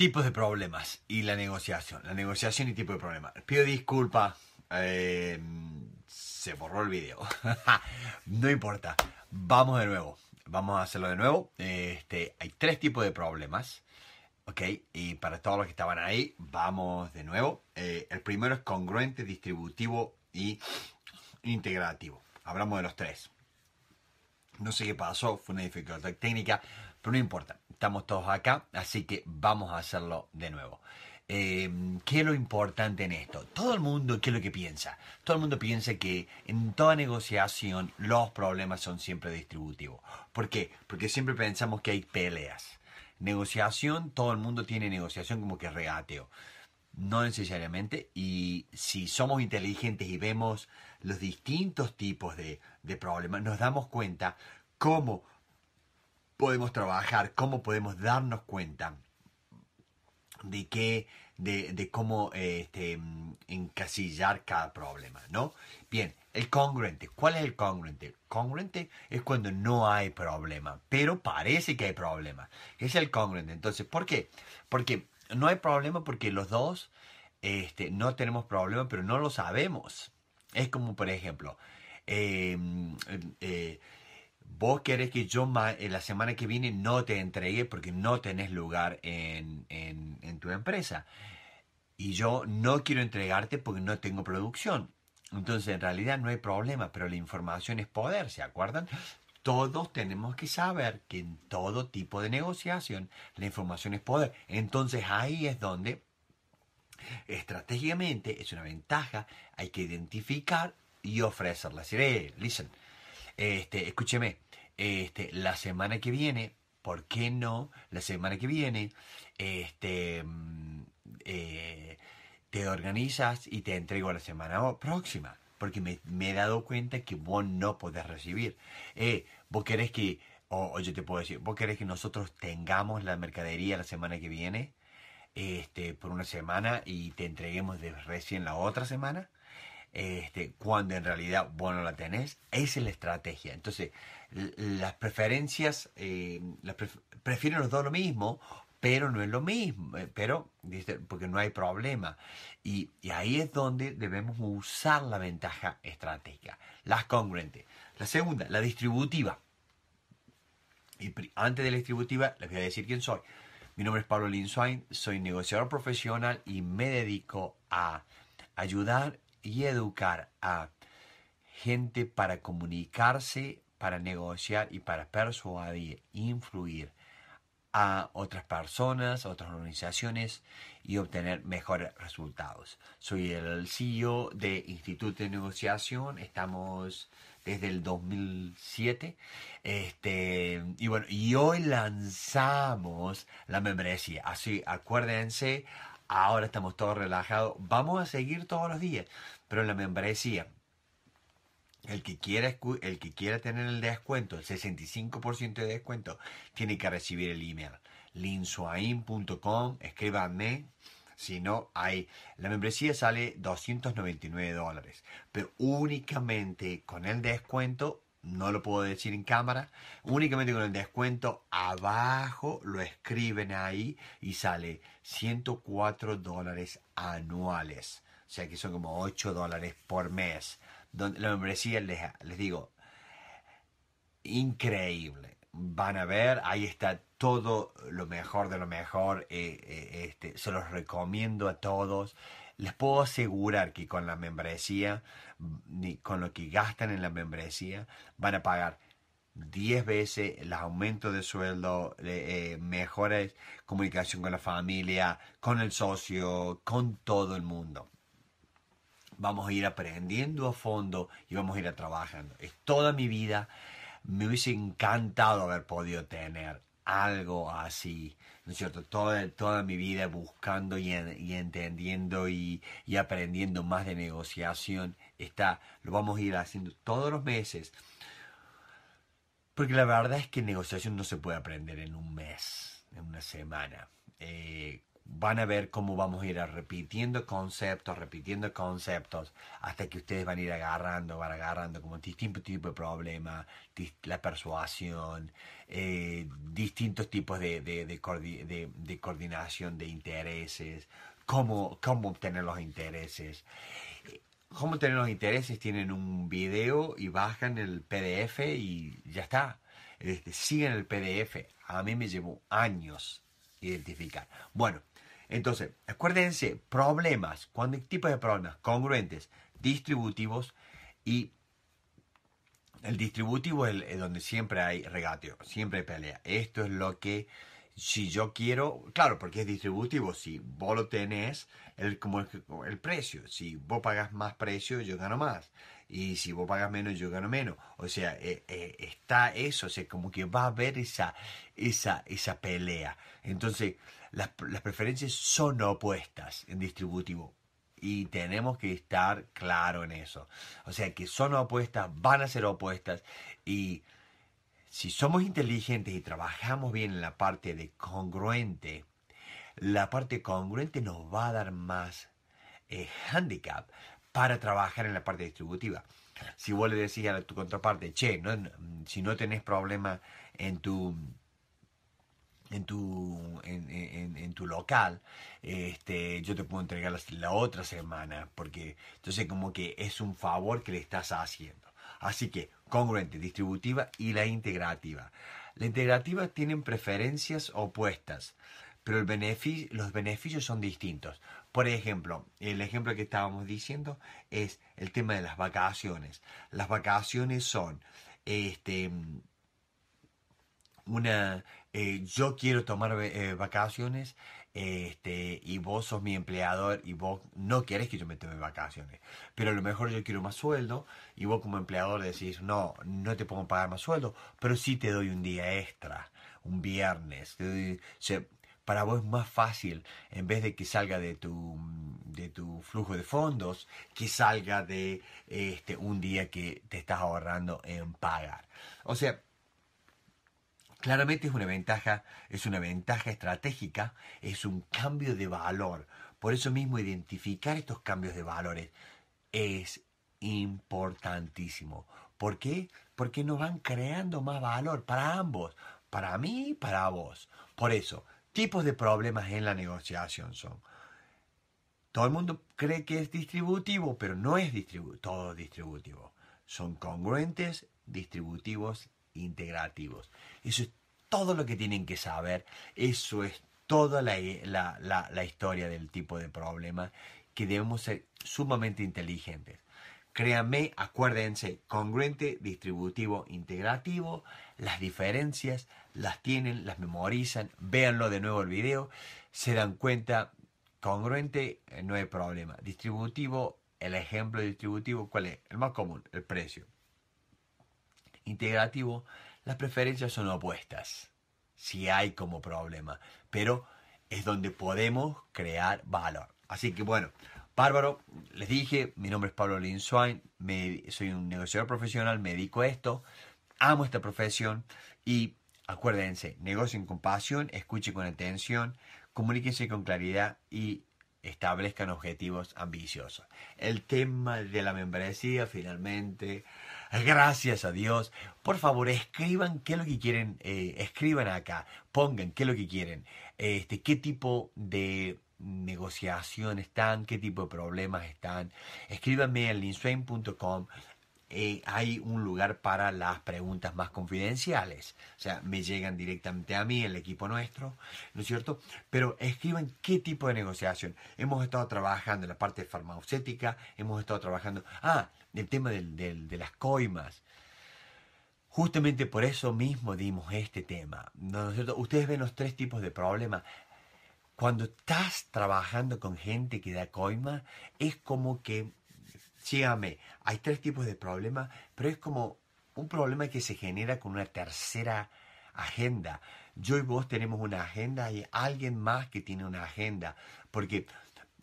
tipos de problemas y la negociación. La negociación y tipo de problemas. Pido disculpas. Eh, se borró el video. no importa. Vamos de nuevo. Vamos a hacerlo de nuevo. Este, hay tres tipos de problemas. ¿Ok? Y para todos los que estaban ahí, vamos de nuevo. Eh, el primero es congruente, distributivo y integrativo. Hablamos de los tres. No sé qué pasó, fue una dificultad técnica. Pero no importa, estamos todos acá, así que vamos a hacerlo de nuevo. Em, ¿Qué es lo importante en esto? Todo el mundo, ¿qué es lo que piensa? Todo el mundo piensa que en toda negociación los problemas son siempre distributivos. ¿Por qué? Porque siempre pensamos que hay peleas. Negociación, todo el mundo tiene negociación como que regateo. No necesariamente. Y si somos inteligentes y vemos los distintos tipos de problemas, nos damos cuenta cómo podemos trabajar, cómo podemos darnos cuenta de qué, de, cómo este, encasillar cada problema, ¿no? Bien, el congruente. ¿Cuál es el congruente? Congruente es cuando no hay problema, pero parece que hay problema. Es el congruente. Entonces, ¿por qué? Porque no hay problema porque los dos este, no tenemos problema, pero no lo sabemos. Es como, por ejemplo, em, em, eh, vos querés que yo eh, la semana que viene no te entregue porque no tenés lugar en, tu empresa. Y yo no quiero entregarte porque no tengo producción. Entonces en realidad no hay problema, pero la información es poder, ¿se acuerdan? Todos tenemos que saber que en todo tipo de negociación la información es poder. Entonces ahí es donde estratégicamente es una ventaja, hay que identificar y ofrecerla. Decir, hey, listen, este, escúcheme, este, la semana que viene, ¿por qué no? La semana que viene, este, mm, eh, te organizas y te entrego la semana próxima. Porque me, he dado cuenta que vos no podés recibir. Eh, vos querés que, o, yo te puedo decir, vos querés que nosotros tengamos la mercadería la semana que viene, este, por una semana y te entreguemos de recién la otra semana. Este, cuando en realidad bueno la tenés. Esa es la estrategia. Entonces, las preferencias, eh, prefieren los dos lo mismo, pero no es lo mismo, eh, pero porque no hay problema. Y, ahí es donde debemos usar la ventaja estratégica, las congruentes. La segunda, la distributiva. Y antes de la distributiva, les voy a decir quién soy. Mi nombre es Pablo Linsoin, soy negociador profesional y me dedico a ayudar y educar a gente para comunicarse, para negociar y para persuadir, influir a otras personas, a otras organizaciones y obtener mejores resultados. Soy el CEO de Instituto de Negociación, estamos desde el 2007, este, y bueno, y hoy lanzamos la membresía, así acuérdense, ahora estamos todos relajados, vamos a seguir todos los días, pero la membresía, el que quiera, el que quiera tener el descuento, el 65% de descuento, tiene que recibir el email linsuain.com, escríbanme, si no hay, la membresía sale 299 dólares, pero únicamente con el descuento no lo puedo decir en cámara, únicamente con el descuento abajo lo escriben ahí y sale 104 dólares anuales. O sea que son como 8 dólares por mes. Donde la membresía, les, les digo, increíble. Van a ver, ahí está todo lo mejor de lo mejor. Eh, eh, este, se los recomiendo a todos les puedo asegurar que con la membresía, con lo que gastan en la membresía, van a pagar 10 veces el aumento de sueldo, eh, mejores comunicación con la familia, con el socio, con todo el mundo. Vamos a ir aprendiendo a fondo y vamos a ir trabajando. Es toda mi vida. Me hubiese encantado haber podido tener algo así, ¿no es cierto? Toda, toda mi vida buscando y, entendiendo y, aprendiendo más de negociación, está, lo vamos a ir haciendo todos los meses. Porque la verdad es que negociación no se puede aprender en un mes, en una semana. Eh, van a ver cómo vamos a ir repitiendo conceptos, repitiendo conceptos, hasta que ustedes van a ir agarrando, van agarrando como distintos tipos de problemas, la persuasión, eh, distintos tipos de, de, coordinación de intereses, cómo, cómo obtener los intereses. Cómo obtener los intereses, tienen un video y bajan el PDF y ya está. Este, siguen el PDF. A mí me llevó años identificar. Bueno, entonces, acuérdense, problemas, cuando tipos de problemas congruentes, distributivos y el distributivo es, donde siempre hay regateo, siempre hay pelea. Esto es lo que si yo quiero, claro, porque es distributivo, si vos lo tenés, el, como el, precio, si vos pagas más precio, yo gano más, y si vos pagas menos, yo gano menos. O sea, eh, eh, está eso, o sea, como que va a haber esa, esa, esa pelea. Entonces, las, las preferencias son opuestas en distributivo, y tenemos que estar claro en eso. O sea, que son opuestas, van a ser opuestas, y si somos inteligentes y trabajamos bien en la parte de congruente, la parte congruente nos va a dar más eh, handicap para trabajar en la parte distributiva. Si vos le decís a tu contraparte, che, si no tenés problema en tu en tu, en, tu local, este, yo te puedo entregar la, la otra semana, porque entonces como que es un favor que le estás haciendo. Así que congruente, distributiva y la integrativa. La integrativa tienen preferencias opuestas, pero los beneficios son distintos. Por ejemplo, el ejemplo que estábamos diciendo es el tema de las vacaciones. Las vacaciones son este una eh, yo quiero tomar eh, vacaciones este, y vos sos mi empleador y vos no querés que yo me tome vacaciones, pero a lo mejor yo quiero más sueldo y vos como empleador decís, no, no te puedo pagar más sueldo, pero sí te doy un día extra, un viernes, para vos es más fácil, en vez de que salga de tu, de tu flujo de fondos, que salga de este, un día que te estás ahorrando en pagar. O sea, Claramente es una ventaja, es una ventaja estratégica, es un cambio de valor. Por eso mismo identificar estos cambios de valores es importantísimo. ¿Por qué? Porque nos van creando más valor para ambos, para mí y para vos. Por eso, tipos de problemas en la negociación son. Todo el mundo cree que es distributivo, pero no es distribu todo distributivo. Son congruentes, distributivos integrativos. Eso es todo lo que tienen que saber, eso es toda la, historia del tipo de problema que debemos ser sumamente inteligentes. Créanme, acuérdense, congruente, distributivo, integrativo, las diferencias las tienen, las memorizan, véanlo de nuevo el video, se dan cuenta, congruente eh, no hay problema, distributivo, el ejemplo distributivo, ¿cuál es? El más común, el precio integrativo, las preferencias son opuestas, si hay como problema, pero es donde podemos crear valor. Así que bueno, bárbaro, les dije, mi nombre es Pablo me soy un negociador profesional, me dedico a esto, amo esta profesión y acuérdense, negocien con pasión, escuchen con atención, comuníquense con claridad y establezcan objetivos ambiciosos. El tema de la membresía finalmente Gracias a Dios. Por favor, escriban qué es lo que quieren, eh, escriban acá, pongan qué es lo que quieren, este, qué tipo de negociación están, qué tipo de problemas están. Escríbanme en linswain.com eh, hay un lugar para las preguntas más confidenciales. O sea, me llegan directamente a mí, el equipo nuestro, ¿no es cierto? Pero escriban qué tipo de negociación. Hemos estado trabajando en la parte farmacéutica, hemos estado trabajando, ah, el tema de las coimas. Justamente por eso mismo dimos este tema, ¿no es cierto? Ustedes ven los tres tipos de problemas. Cuando estás trabajando con gente que da coimas es como que Sígame, hay tres tipos de problemas, pero es como un problema que se genera con una tercera agenda. Yo y vos tenemos una agenda y alguien más que tiene una agenda, porque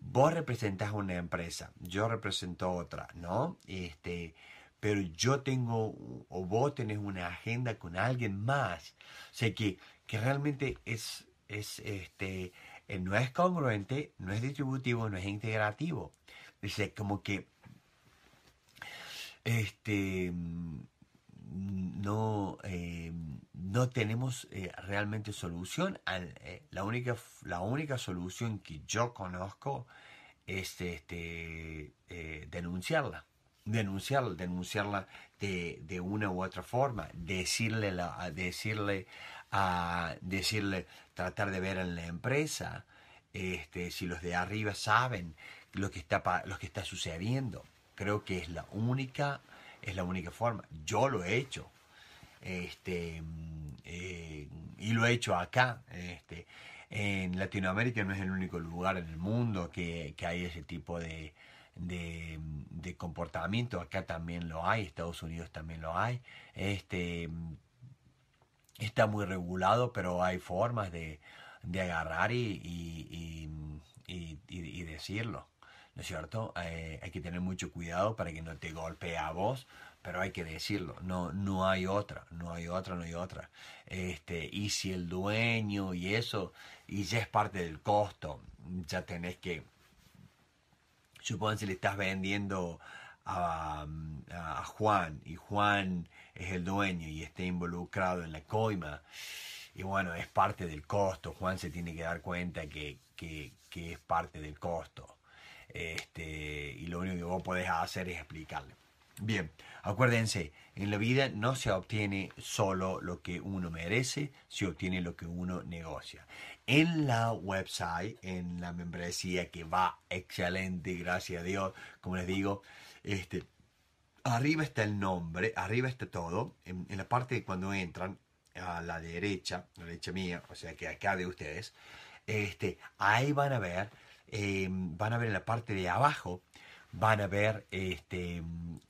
vos representás una empresa, yo represento otra, ¿no? Este, pero yo tengo o vos tenés una agenda con alguien más. O sea que, que realmente es, es este, eh, no es congruente, no es distributivo, no es integrativo. Dice, como que este, no, eh, no tenemos eh, realmente solución. Eh, la única, la única solución que yo conozco es este, denunciarla. Denunciarla, denunciarla de, una u otra forma, decirle, la, decirle, a, decirle, tratar de ver en la empresa este, si los de arriba saben lo que está, lo que está sucediendo creo que es la única, es la única forma. Yo lo he hecho. Este, eh, y lo he hecho acá. Este, en Latinoamérica no es el único lugar en el mundo que, hay ese tipo de, comportamiento. Acá también lo hay, Estados Unidos también lo hay. Este, está muy regulado, pero hay formas de, agarrar y decirlo. ¿no es cierto? Eh, hay que tener mucho cuidado para que no te golpee a vos, pero hay que decirlo, no, no hay otra, no hay otra, no hay otra. Este, y si el dueño y eso, y ya es parte del costo, ya tenés que, supongan si le estás vendiendo a, Juan y Juan es el dueño y está involucrado en la coima, y bueno, es parte del costo, Juan se tiene que dar cuenta que es parte del costo. Este, y lo único que vos podés hacer es explicarle. Bien, acuérdense, en la vida no se obtiene solo lo que uno merece, se obtiene lo que uno negocia. En la website, en la membresía que va excelente, gracias a Dios, como les digo, este, arriba está el nombre, arriba está todo, en, la parte de cuando entran a la derecha, la derecha mía, o sea que acá de ustedes, este, ahí van a ver eh, van a ver en la parte de abajo, van a ver este,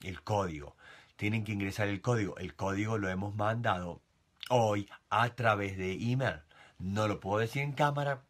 el código. Tienen que ingresar el código. El código lo hemos mandado hoy a través de email. No lo puedo decir en cámara.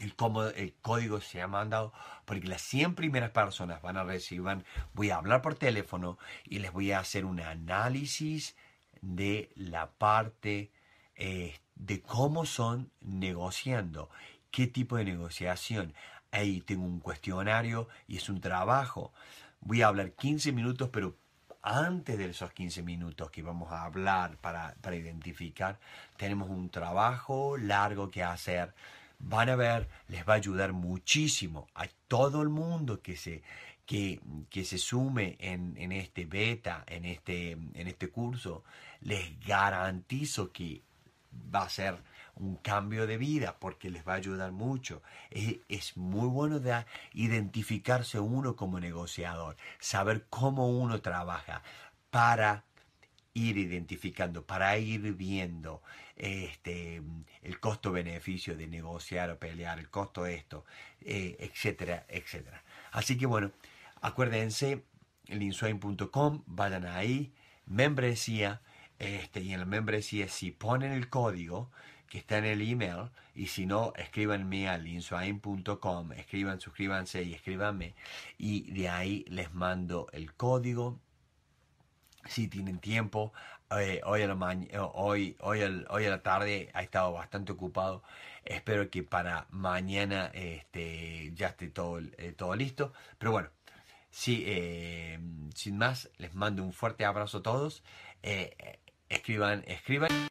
El, el código se ha mandado porque las 100 primeras personas van a recibir, voy a hablar por teléfono y les voy a hacer un análisis de la parte eh, de cómo son negociando qué tipo de negociación. Ahí tengo un cuestionario y es un trabajo. Voy a hablar 15 minutos, pero antes de esos 15 minutos que vamos a hablar para, identificar, tenemos un trabajo largo que hacer. Van a ver, les va a ayudar muchísimo a todo el mundo que se, que, que, se sume en, en, este beta, en este, en este curso, les garantizo que va a ser un cambio de vida porque les va a ayudar mucho. Es, muy bueno de identificarse uno como negociador, saber cómo uno trabaja para ir identificando, para ir viendo este, el costo-beneficio de negociar o pelear, el costo de esto, eh, etcétera, etcétera. Así que bueno, acuérdense, linswain.com, vayan ahí, membresía, este, y en la membresía si ponen el código, que está en el email y si no, escríbanme al linsoain.com escriban, suscríbanse y escríbanme y de ahí les mando el código. Si tienen tiempo, eh, hoy, a la hoy, hoy, hoy a la tarde ha estado bastante ocupado. Espero que para mañana este, ya esté todo, eh, todo listo. Pero bueno, Sí, eh, sin más, les mando un fuerte abrazo a todos. escriban, escriban.